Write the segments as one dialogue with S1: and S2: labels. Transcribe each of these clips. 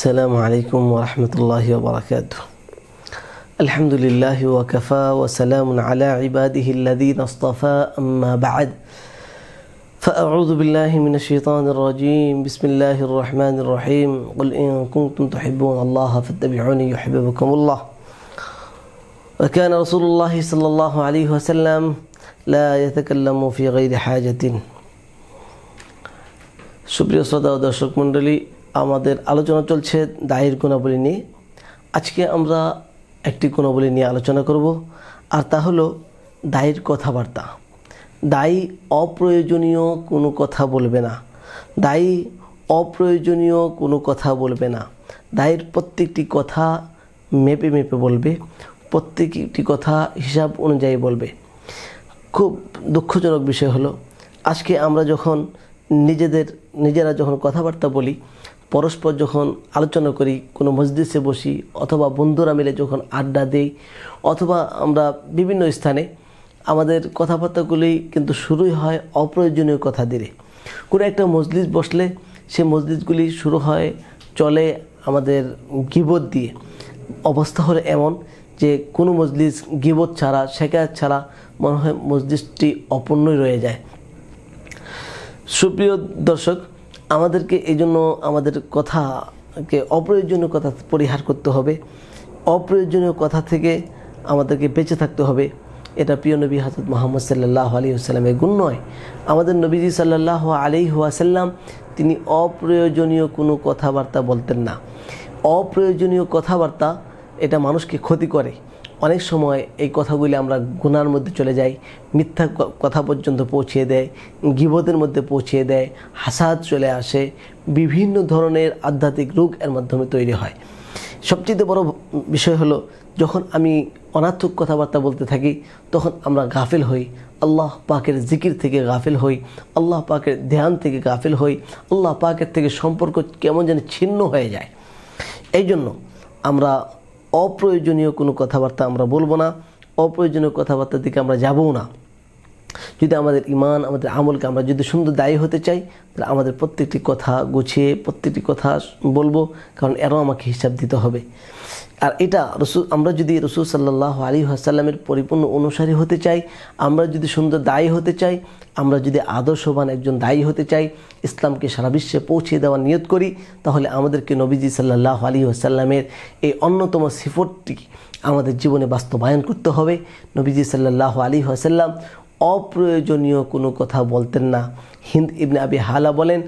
S1: السلام عليكم ورحمة الله وبركاته الحمد لله وكفى وسلام على عباده الذين اصطفى أما بعد فأعوذ بالله من الشيطان الرجيم بسم الله الرحمن الرحيم قل إن كنتم تحبون الله فاتبعوني يحببكم الله وكان رسول الله صلى الله عليه وسلم لا يتكلم في غير حاجة সুপ্রিয় শ্রোতা ও দর্শক আমাদের আলোচনা চলছে দায়ের গুণাবলী নিয়ে আজকে আমরা একটি গুণাবলী নিয়ে আলোচনা করব আর তা হলো দায়ের কথাবার্তা দায়ী অপ্রয়োজনীয় কোনো কথা বলবে না দায়ী অপ্রয়োজনীয় কোনো কথা বলবে না দায়ের প্রত্যেকটি কথা মেপে মেপে বলবে প্রত্যেকটি কথা হিসাব অনুযায়ী বলবে খুব দুঃখজনক বিষয় হলো আজকে আমরা যখন নিজেদের নিজেরা যখন কথাবার্তা বলি পরস্পর যখন আলোচনা করি কোনো মসজিদে বসি অথবা বন্ধুরা মিলে যখন আড্ডা দেই অথবা আমরা বিভিন্ন স্থানে আমাদের কথাবার্তাগুলি কিন্তু শুরুই হয় অপ্রয়োজনীয় কথা দিয়ে কোনো একটা মজলিস বসলে সে মসজিদগুলি শুরু হয় চলে আমাদের গিবত দিয়ে অবস্থা হলো এমন যে কোনো মজলিস গিবত ছাড়া শেখার ছাড়া মনে হয় মসজিদটি অপূর্ণই রয়ে যায় সুপ্রিয় দর্শক আমাদেরকে এই জন্য আমাদের কথাকে অপ্রয়োজনীয় কথা পরিহার করতে হবে অপ্রয়োজনীয় কথা থেকে আমাদেরকে বেঁচে থাকতে হবে এটা প্রিয় নবী হাজরত মোহাম্মদ সাল্লাহ আলী আসাল্লামের গুণ নয় আমাদের নবীজি সাল্লাহ আলী হুয়াসাল্লাম তিনি অপ্রয়োজনীয় কোনো কথাবার্তা বলতেন না অপ্রয়োজনীয় কথাবার্তা এটা মানুষকে ক্ষতি করে অনেক সময় এই কথাগুলি আমরা গুনার মধ্যে চলে যাই মিথ্যা কথা পর্যন্ত পৌঁছিয়ে দেয় গিবদের মধ্যে পৌঁছিয়ে দেয় হাসাদ চলে আসে বিভিন্ন ধরনের আধ্যাত্মিক রোগ এর মাধ্যমে তৈরি হয় সবচেয়ে বড় বিষয় হলো যখন আমি অনার্থক কথাবার্তা বলতে থাকি তখন আমরা গাফিল হই আল্লাহ পাকের জিকির থেকে গাফিল হই আল্লাহ পাকের ধ্যান থেকে গাফিল হই আল্লাহ পাকের থেকে সম্পর্ক কেমন যেন ছিন্ন হয়ে যায় এই জন্য আমরা অপ্রয়োজনীয় কোনো কথাবার্তা আমরা বলবো না অপ্রয়োজনীয় কথাবার্তার দিকে আমরা যাবও না যদি আমাদের ইমান আমাদের আমলকে আমরা যদি সুন্দর দায়ী হতে চাই তাহলে আমাদের প্রত্যেকটি কথা গুছিয়ে প্রত্যেকটি কথা বলবো কারণ এরও আমাকে হিসাব দিতে হবে আর এটা রসুল আমরা যদি রসুল সাল্লাহ আলী আসাল্লামের পরিপূর্ণ অনুসারী হতে চাই আমরা যদি সুন্দর দায়ী হতে চাই আমরা যদি আদর্শবান একজন দায়ী হতে চাই ইসলামকে সারা বিশ্বে পৌঁছে দেওয়ার নিয়ত করি তাহলে আমাদেরকে নবীজি সাল্লাহ আলী আসাল্লামের এই অন্যতম সিফটটি আমাদের জীবনে বাস্তবায়ন করতে হবে নবীজি সাল্লাহ আলী আসাল্লাম অপ্রয়োজনীয় কোনো কথা বলতেন না হিন্দ ইবনে আবি হালা বলেন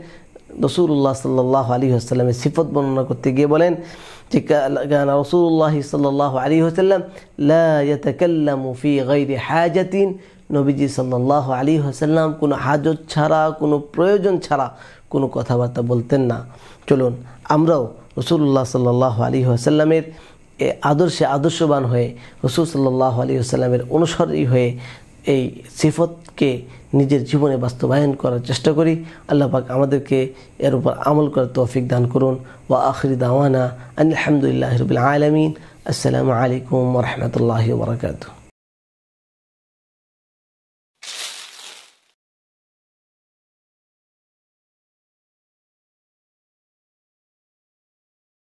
S1: রসুল্লাহ সাল্লাহ আলী হাসাল্লামের সিফত বর্ণনা করতে গিয়ে বলেন যে রসুল্লাহ সাল্লাহ আলী হাসাল্লাম লাফি গৈরি হাজাতিন নবীজি সাল্লাহ আলী হাসাল্লাম কোনো হাজত ছাড়া কোনো প্রয়োজন ছাড়া কোনো কথাবার্তা বলতেন না চলুন আমরাও রসুল্লাহ সাল্লাহ আলী হাসাল্লামের আদর্শে আদর্শবান হয়ে রসুল সাল্লাহ আলী আসাল্লামের অনুসারী হয়ে এই সিফতকে নিজের জীবনে বাস্তবায়ন করার চেষ্টা করি আল্লাহ পাক আমাদেরকে এর উপর আমল করার তৌফিক দান করুন ওয়া আখরি দাওয়ানা আলহামদুলিল্লাহ রবিল আলমিন আসসালামু আলাইকুম রহমতুল্লাহ বরকাতু